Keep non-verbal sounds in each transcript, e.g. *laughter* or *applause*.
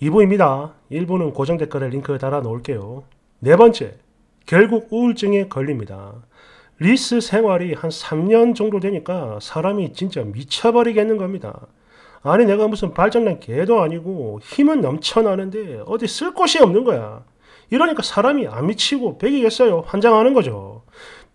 2부입니다. 1부는 고정 댓글에 링크 달아 놓을게요. 네 번째, 결국 우울증에 걸립니다. 리스 생활이 한 3년 정도 되니까 사람이 진짜 미쳐버리겠는 겁니다. 아니 내가 무슨 발전난 개도 아니고 힘은 넘쳐나는데 어디 쓸 곳이 없는 거야. 이러니까 사람이 안 미치고 백이겠어요. 환장하는 거죠.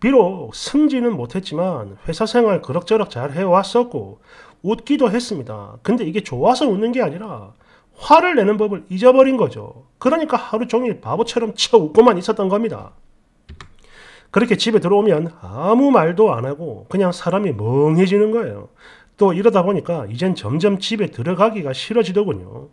비록 승진은 못했지만 회사 생활 그럭저럭 잘 해왔었고 웃기도 했습니다. 근데 이게 좋아서 웃는 게 아니라 화를 내는 법을 잊어버린 거죠. 그러니까 하루 종일 바보처럼 쳐 웃고만 있었던 겁니다. 그렇게 집에 들어오면 아무 말도 안 하고 그냥 사람이 멍해지는 거예요. 또 이러다 보니까 이젠 점점 집에 들어가기가 싫어지더군요.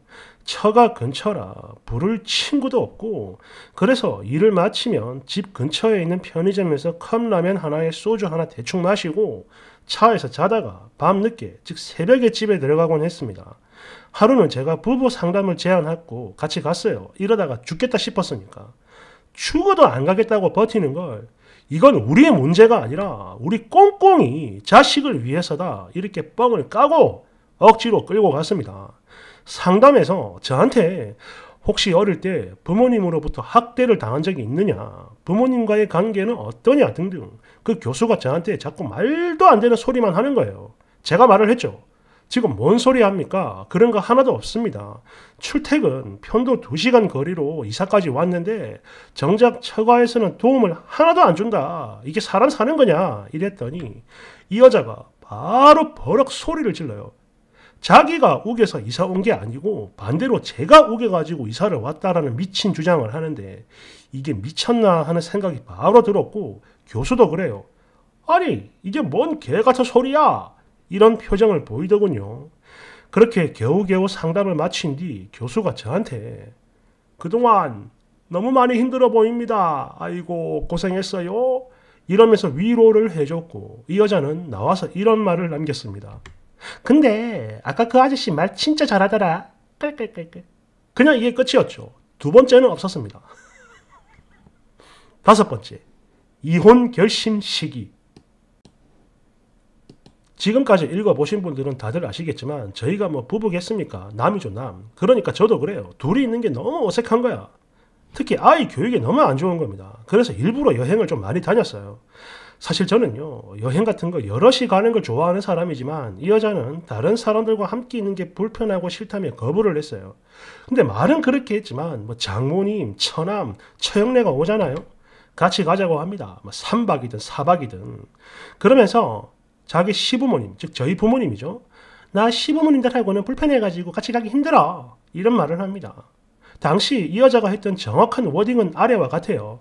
처가 근처라 부를 친구도 없고 그래서 일을 마치면 집 근처에 있는 편의점에서 컵라면 하나에 소주 하나 대충 마시고 차에서 자다가 밤늦게 즉 새벽에 집에 들어가곤 했습니다. 하루는 제가 부부 상담을 제안했고 같이 갔어요. 이러다가 죽겠다 싶었으니까. 죽어도 안 가겠다고 버티는 걸 이건 우리의 문제가 아니라 우리 꽁꽁이 자식을 위해서다 이렇게 뻥을 까고 억지로 끌고 갔습니다. 상담에서 저한테 혹시 어릴 때 부모님으로부터 학대를 당한 적이 있느냐, 부모님과의 관계는 어떠냐 등등 그 교수가 저한테 자꾸 말도 안 되는 소리만 하는 거예요. 제가 말을 했죠. 지금 뭔 소리 합니까? 그런 거 하나도 없습니다. 출퇴근, 편도 2시간 거리로 이사까지 왔는데 정작 처가에서는 도움을 하나도 안 준다. 이게 사람 사는 거냐? 이랬더니 이 여자가 바로 버럭 소리를 질러요. 자기가 우겨서 이사 온 게 아니고 반대로 제가 우겨가지고 이사를 왔다라는 미친 주장을 하는데 이게 미쳤나 하는 생각이 바로 들었고 교수도 그래요. 아니 이게 뭔 개같은 소리야 이런 표정을 보이더군요. 그렇게 겨우겨우 상담을 마친 뒤 교수가 저한테 그동안 너무 많이 힘들어 보입니다. 아이고 고생했어요. 이러면서 위로를 해줬고 이 여자는 나와서 이런 말을 남겼습니다. 근데 아까 그 아저씨 말 진짜 잘하더라. 그냥 이게 끝이었죠. 두 번째는 없었습니다. *laughs* 다섯 번째, 이혼 결심 시기. 지금까지 읽어보신 분들은 다들 아시겠지만 저희가 뭐 부부겠습니까? 남이죠 남. 그러니까 저도 그래요. 둘이 있는 게 너무 어색한 거야. 특히 아이 교육이 너무 안 좋은 겁니다. 그래서 일부러 여행을 좀 많이 다녔어요. 사실 저는요 여행 같은 거 여럿이 가는 걸 좋아하는 사람이지만 이 여자는 다른 사람들과 함께 있는 게 불편하고 싫다며 거부를 했어요 근데 말은 그렇게 했지만 뭐 장모님 처남 처형네가 오잖아요 같이 가자고 합니다 뭐 3박이든 4박이든 그러면서 자기 시부모님, 즉 저희 부모님이죠. 나 시부모님들 하고는 불편해가지고 같이 가기 힘들어. 이런 말을 합니다. 당시 이 여자가 했던 정확한 워딩은 아래와 같아요.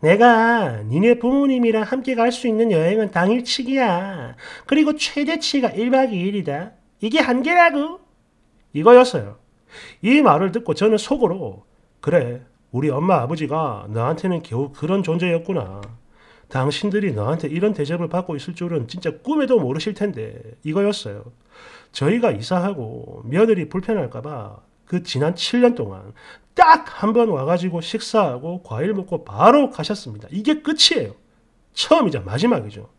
내가 니네 부모님이랑 함께 갈 수 있는 여행은 당일치기야. 그리고 최대치가 1박 2일이다. 이게 한계라고. 이거였어요. 이 말을 듣고 저는 속으로 그래 우리 엄마 아버지가 나한테는 겨우 그런 존재였구나. 당신들이 너한테 이런 대접을 받고 있을 줄은 진짜 꿈에도 모르실 텐데 이거였어요. 저희가 이사하고 며느리 불편할까봐 그 지난 7년 동안 딱 한 번 와가지고 식사하고 과일 먹고 바로 가셨습니다. 이게 끝이에요. 처음이자 마지막이죠.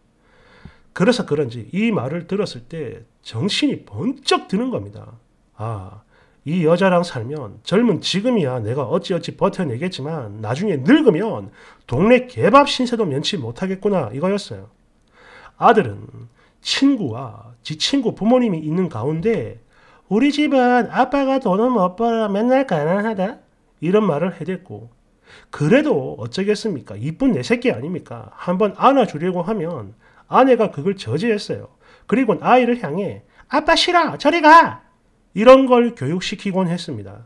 그래서 그런지 이 말을 들었을 때 정신이 번쩍 드는 겁니다. 아, 이 여자랑 살면 젊은 지금이야 내가 어찌어찌 버텨내겠지만 나중에 늙으면 동네 개밥 신세도 면치 못하겠구나 이거였어요. 아들은 친구와 지 친구 부모님이 있는 가운데 우리 집은 아빠가 돈은 못 벌어 맨날 가난하다 이런 말을 해댔고 그래도 어쩌겠습니까? 이쁜 내 새끼 아닙니까? 한번 안아주려고 하면 아내가 그걸 저지했어요. 그리고 아이를 향해 아빠 싫어 저리 가 이런 걸 교육시키곤 했습니다.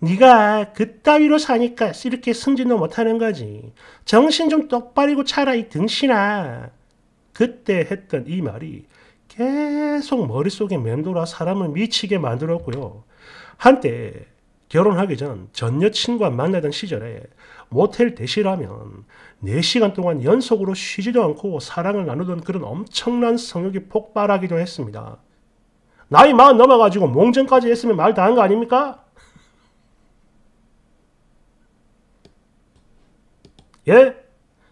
네가 그따위로 사니까 이렇게 승진도 못하는 거지. 정신 좀 똑바리고 차라 이 등신아. 그때 했던 이 말이 계속 머릿속에 맴돌아 사람을 미치게 만들었고요. 한때 결혼하기 전 전 여친과 만나던 시절에 모텔 대시라면 4시간 동안 연속으로 쉬지도 않고 사랑을 나누던 그런 엄청난 성욕이 폭발하기도 했습니다. 나이 마흔 넘어가지고 몽정까지 했으면 말 다한 거 아닙니까? 예?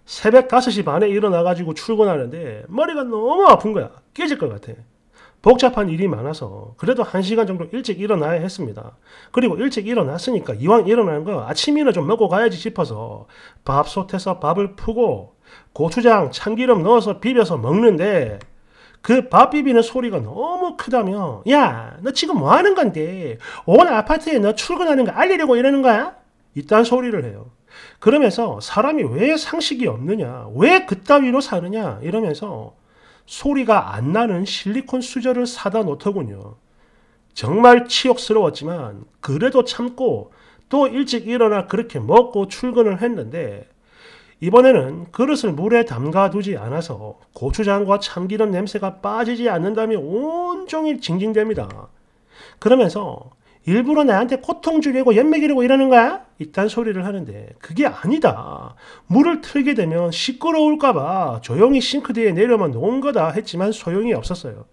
새벽 5시 반에 일어나가지고 출근하는데 머리가 너무 아픈 거야. 깨질 것 같아. 복잡한 일이 많아서 그래도 1시간 정도 일찍 일어나야 했습니다. 그리고 일찍 일어났으니까 이왕 일어나는 거 아침이나 좀 먹고 가야지 싶어서 밥솥에서 밥을 푸고 고추장, 참기름 넣어서 비벼서 먹는데 그밥 비비는 소리가 너무 크다며 야너 지금 뭐 하는 건데 온 아파트에 너 출근하는 거 알리려고 이러는 거야? 이딴 소리를 해요. 그러면서 사람이 왜 상식이 없느냐 왜 그따위로 사느냐 이러면서 소리가 안 나는 실리콘 수저를 사다 놓더군요. 정말 치욕스러웠지만 그래도 참고 또 일찍 일어나 그렇게 먹고 출근을 했는데 이번에는 그릇을 물에 담가두지 않아서 고추장과 참기름 냄새가 빠지지 않는다며 온종일 징징댑니다. 그러면서 일부러 나한테 고통 주이고 연맥 이려고 이러는 거야? 이딴 소리를 하는데 그게 아니다. 물을 틀게 되면 시끄러울까봐 조용히 싱크대에 내려만 놓은 거다 했지만 소용이 없었어요.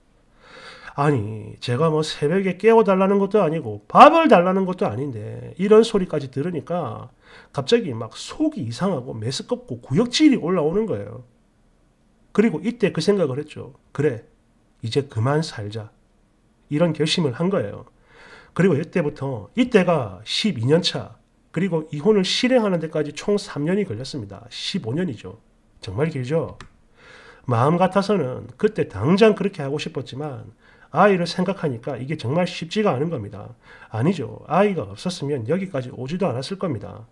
아니 제가 뭐 새벽에 깨워달라는 것도 아니고 밥을 달라는 것도 아닌데 이런 소리까지 들으니까 갑자기 막 속이 이상하고 메스껍고 구역질이 올라오는 거예요. 그리고 이때 그 생각을 했죠. 그래, 이제 그만 살자. 이런 결심을 한 거예요. 그리고 이때부터 이때가 12년 차 그리고 이혼을 실행하는 데까지 총 3년이 걸렸습니다. 15년이죠. 정말 길죠. 마음 같아서는 그때 당장 그렇게 하고 싶었지만 아이를 생각하니까 이게 정말 쉽지가 않은 겁니다. 아니죠. 아이가 없었으면 여기까지 오지도 않았을 겁니다.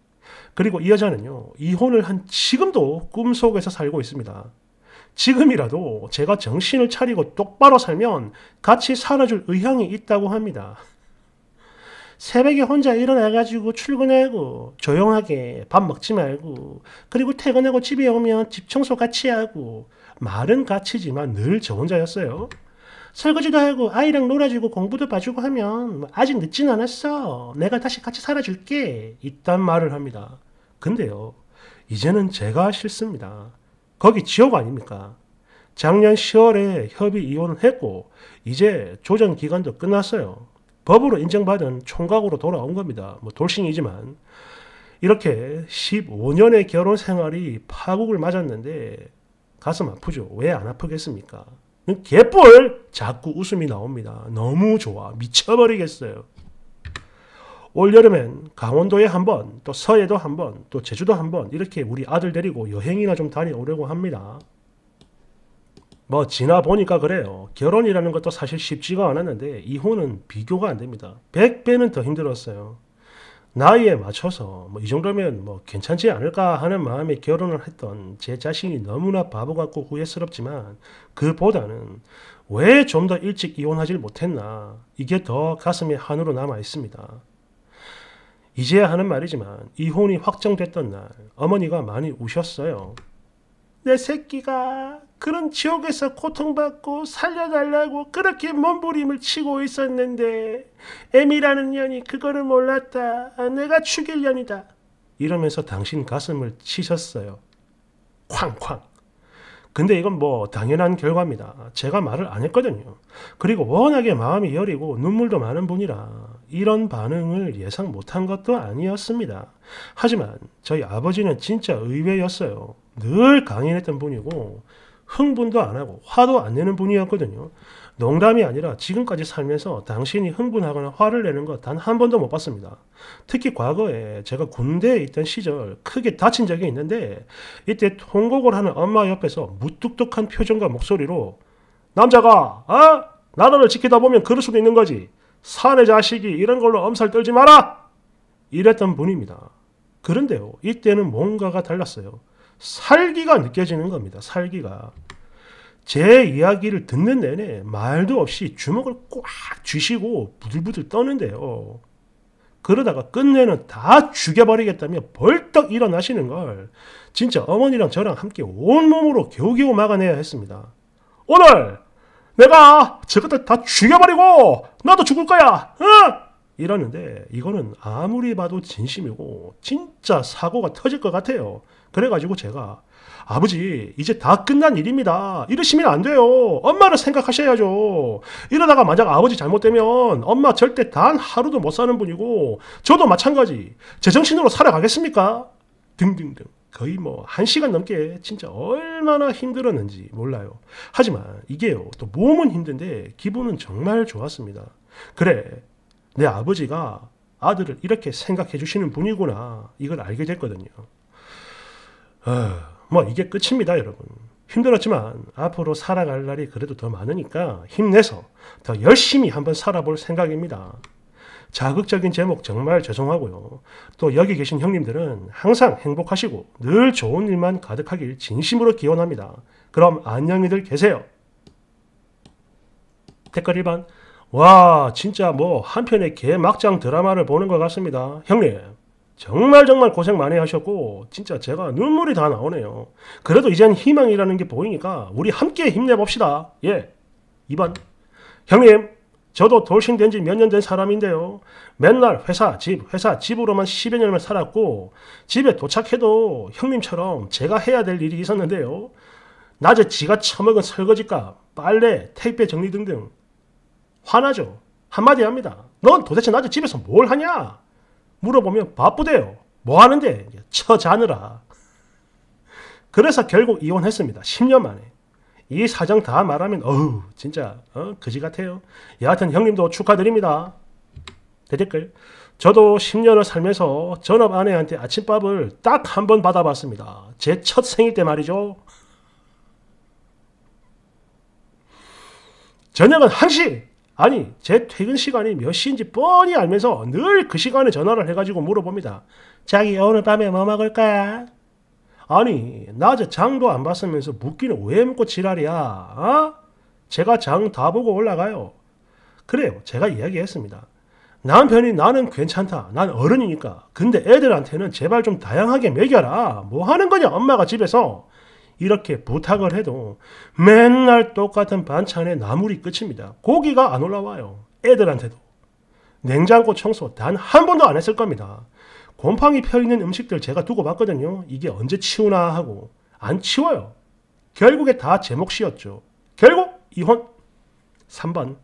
그리고 이 여자는요, 이혼을 한 지금도 꿈속에서 살고 있습니다. 지금이라도 제가 정신을 차리고 똑바로 살면 같이 살아줄 의향이 있다고 합니다. 새벽에 혼자 일어나가지고 출근하고 조용하게 밥 먹지 말고 그리고 퇴근하고 집에 오면 집 청소 같이 하고 말은 같이지만 늘 저 혼자였어요. 설거지도 하고 아이랑 놀아주고 공부도 봐주고 하면 뭐 아직 늦진 않았어. 내가 다시 같이 살아줄게. 이딴 말을 합니다. 근데요. 이제는 제가 싫습니다. 거기 지옥 아닙니까? 작년 10월에 협의 이혼을 했고 이제 조정 기간도 끝났어요. 법으로 인정받은 총각으로 돌아온 겁니다. 뭐 돌싱이지만 이렇게 15년의 결혼 생활이 파국을 맞았는데 가슴 아프죠. 왜 안 아프겠습니까? 개뿔 자꾸 웃음이 나옵니다. 너무 좋아. 미쳐버리겠어요. 올 여름엔 강원도에 한 번, 또 서해도 한 번, 또 제주도 한번 이렇게 우리 아들 데리고 여행이나 좀 다녀오려고 합니다. 뭐 지나 보니까 그래요. 결혼이라는 것도 사실 쉽지가 않았는데 이혼은 비교가 안 됩니다. 100배는 더 힘들었어요. 나이에 맞춰서 뭐 이 정도면 뭐 괜찮지 않을까 하는 마음에 결혼을 했던 제 자신이 너무나 바보 같고 후회스럽지만 그보다는 왜 좀 더 일찍 이혼하지 못했나 이게 더 가슴에 한으로 남아 있습니다. 이제야 하는 말이지만 이혼이 확정됐던 날 어머니가 많이 우셨어요. 내 새끼가 그런 지옥에서 고통받고 살려달라고 그렇게 몸부림을 치고 있었는데 애미라는 년이 그거를 몰랐다. 아, 내가 죽일 년이다. 이러면서 당신 가슴을 치셨어요. 쾅쾅. 근데 이건 뭐 당연한 결과입니다. 제가 말을 안 했거든요. 그리고 워낙에 마음이 여리고 눈물도 많은 분이라 이런 반응을 예상 못한 것도 아니었습니다. 하지만 저희 아버지는 진짜 의외였어요. 늘 강인했던 분이고 흥분도 안 하고 화도 안 내는 분이었거든요. 농담이 아니라 지금까지 살면서 당신이 흥분하거나 화를 내는 것 단 한 번도 못 봤습니다. 특히 과거에 제가 군대에 있던 시절 크게 다친 적이 있는데 이때 통곡을 하는 엄마 옆에서 무뚝뚝한 표정과 목소리로 남자가 어? 나라를 지키다 보면 그럴 수도 있는 거지. 사내 자식이 이런 걸로 엄살 떨지 마라! 이랬던 분입니다. 그런데요, 이때는 뭔가가 달랐어요. 살기가 느껴지는 겁니다. 살기가. 제 이야기를 듣는 내내 말도 없이 주먹을 꽉 쥐시고 부들부들 떠는데요. 그러다가 끝내는 다 죽여버리겠다며 벌떡 일어나시는 걸 진짜 어머니랑 저랑 함께 온몸으로 겨우겨우 막아내야 했습니다. 오늘 내가 저것들 다 죽여버리고 나도 죽을 거야! 응? 이러는데 이거는 아무리 봐도 진심이고 진짜 사고가 터질 것 같아요. 그래가지고 제가 아버지 이제 다 끝난 일입니다 이러시면 안 돼요 엄마를 생각하셔야죠 이러다가 만약 아버지 잘못되면 엄마 절대 단 하루도 못 사는 분이고 저도 마찬가지 제정신으로 살아가겠습니까 등등등 거의 뭐 한 시간 넘게 진짜 얼마나 힘들었는지 몰라요 하지만 이게요 또 몸은 힘든데 기분은 정말 좋았습니다 그래 내 아버지가 아들을 이렇게 생각해 주시는 분이구나 이걸 알게 됐거든요 어, 뭐 이게 끝입니다 여러분 힘들었지만 앞으로 살아갈 날이 그래도 더 많으니까 힘내서 더 열심히 한번 살아볼 생각입니다 자극적인 제목 정말 죄송하고요 또 여기 계신 형님들은 항상 행복하시고 늘 좋은 일만 가득하길 진심으로 기원합니다 그럼 안녕히들 계세요 댓글 1번 와 진짜 뭐 한편의 개막장 드라마를 보는 것 같습니다 형님 정말 정말 고생 많이 하셨고 진짜 제가 눈물이 다 나오네요. 그래도 이젠 희망이라는 게 보이니까 우리 함께 힘내봅시다. 예, 2번 형님 저도 돌싱된 지 몇 년 된 사람인데요. 맨날 회사, 집, 회사, 집으로만 10여 년을 살았고 집에 도착해도 형님처럼 제가 해야 될 일이 있었는데요. 낮에 지가 처먹은 설거지값, 빨래, 택배 정리 등등 화나죠. 한마디 합니다. 넌 도대체 낮에 집에서 뭘 하냐? 물어보면 바쁘대요. 뭐 하는데? 처자느라. 그래서 결국 이혼했습니다. 10년 만에. 이 사정 다 말하면 어우 진짜 어? 그지 같아요. 여하튼 형님도 축하드립니다. 대댓글 저도 10년을 살면서 전업 아내한테 아침밥을 딱 한 번 받아봤습니다. 제 첫 생일 때 말이죠. 저녁은 한시! 아니 제 퇴근 시간이 몇 시인지 뻔히 알면서 늘 그 시간에 전화를 해가지고 물어봅니다. 자기 오늘 밤에 뭐 먹을 까 아니 낮에 장도 안 봤으면서 묻기는 왜 묻고 지랄이야? 어? 제가 장 다 보고 올라가요. 그래요. 제가 이야기했습니다. 남편이 나는 괜찮다. 난 어른이니까. 근데 애들한테는 제발 좀 다양하게 먹여라. 뭐 하는 거냐 엄마가 집에서. 이렇게 부탁을 해도 맨날 똑같은 반찬에 나물이 끝입니다. 고기가 안 올라와요. 애들한테도. 냉장고 청소 단 한 번도 안 했을 겁니다. 곰팡이 펴있는 음식들 제가 두고 봤거든요. 이게 언제 치우나 하고 안 치워요. 결국에 다 제 몫이었죠. 결국 이혼. 3번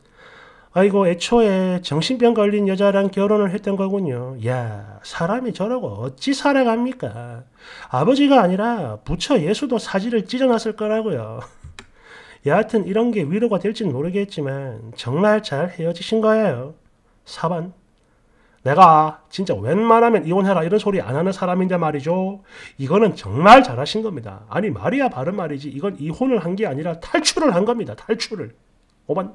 아이고 애초에 정신병 걸린 여자랑 결혼을 했던 거군요. 야 사람이 저러고 어찌 살아갑니까? 아버지가 아니라 부처 예수도 사지를 찢어놨을 거라고요. *laughs* 여하튼 이런 게 위로가 될지는 모르겠지만 정말 잘 헤어지신 거예요. 4번 내가 진짜 웬만하면 이혼해라 이런 소리 안 하는 사람인데 말이죠. 이거는 정말 잘하신 겁니다. 아니 말이야 바른 말이지 이건 이혼을 한 게 아니라 탈출을 한 겁니다. 탈출을. 5번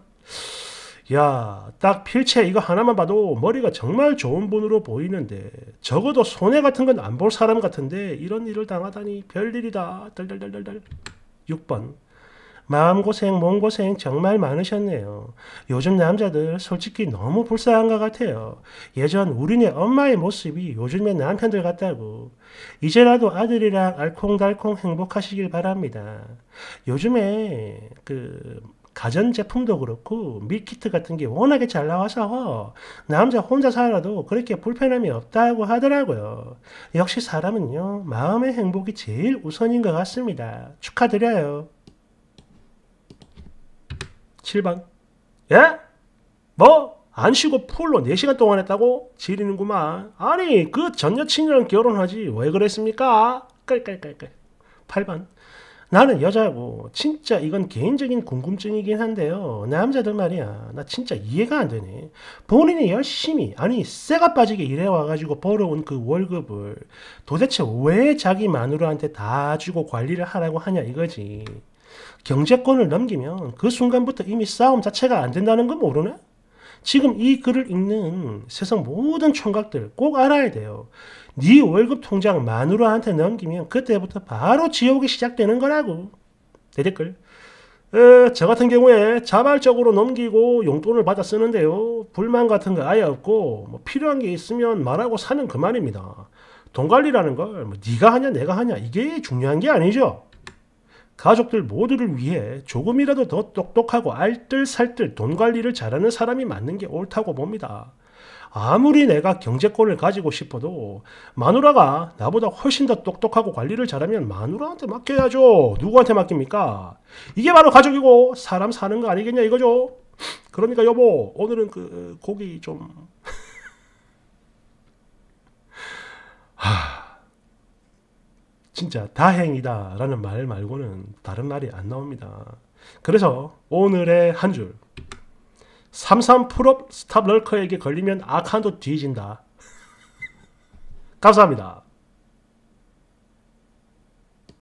야, 딱 필체 이거 하나만 봐도 머리가 정말 좋은 분으로 보이는데 적어도 손해 같은 건 안 볼 사람 같은데 이런 일을 당하다니 별일이다. 덜덜덜덜덜. 6번. 마음고생, 몸고생 정말 많으셨네요. 요즘 남자들 솔직히 너무 불쌍한 것 같아요. 예전 우리네 엄마의 모습이 요즘의 남편들 같다고. 이제라도 아들이랑 알콩달콩 행복하시길 바랍니다. 요즘에 그 가전제품도 그렇고 밀키트 같은 게 워낙에 잘 나와서 남자 혼자 살아도 그렇게 불편함이 없다고 하더라고요. 역시 사람은요 마음의 행복이 제일 우선인 것 같습니다. 축하드려요. 7번 예? 뭐? 안 쉬고 풀로 4시간 동안 했다고? 지리는구만. 아니 그 전 여친이랑 결혼하지 왜 그랬습니까? 깔깔깔깔 8번 나는 여자고 진짜 이건 개인적인 궁금증이긴 한데요. 남자들 말이야. 나 진짜 이해가 안 되네. 본인이 열심히 아니 쇠가 빠지게 일해와가지고 벌어온 그 월급을 도대체 왜 자기 마누라한테 다 주고 관리를 하라고 하냐 이거지. 경제권을 넘기면 그 순간부터 이미 싸움 자체가 안 된다는 거 모르나? 지금 이 글을 읽는 세상 모든 총각들 꼭 알아야 돼요. 네 월급 통장 마누라한테 넘기면 그때부터 바로 지옥이 시작되는 거라고. 대댓글. 에, 저 같은 경우에 자발적으로 넘기고 용돈을 받아 쓰는데요. 불만 같은 거 아예 없고 뭐 필요한 게 있으면 말하고 사면 그만입니다. 돈 관리라는 걸뭐 네가 하냐 내가 하냐 이게 중요한 게 아니죠. 가족들 모두를 위해 조금이라도 더 똑똑하고 알뜰살뜰 돈 관리를 잘하는 사람이 맞는 게 옳다고 봅니다. 아무리 내가 경제권을 가지고 싶어도 마누라가 나보다 훨씬 더 똑똑하고 관리를 잘하면 마누라한테 맡겨야죠. 누구한테 맡깁니까? 이게 바로 가족이고 사람 사는 거 아니겠냐 이거죠. 그러니까 여보 오늘은 그 고기 좀 *laughs* 하... 진짜 다행이다라는 말 말고는 다른 말이 안 나옵니다. 그래서 오늘의 한 줄. 삼삼 풀업 스탑 럴커에게 걸리면 아칸도 뒤진다. *laughs* 감사합니다.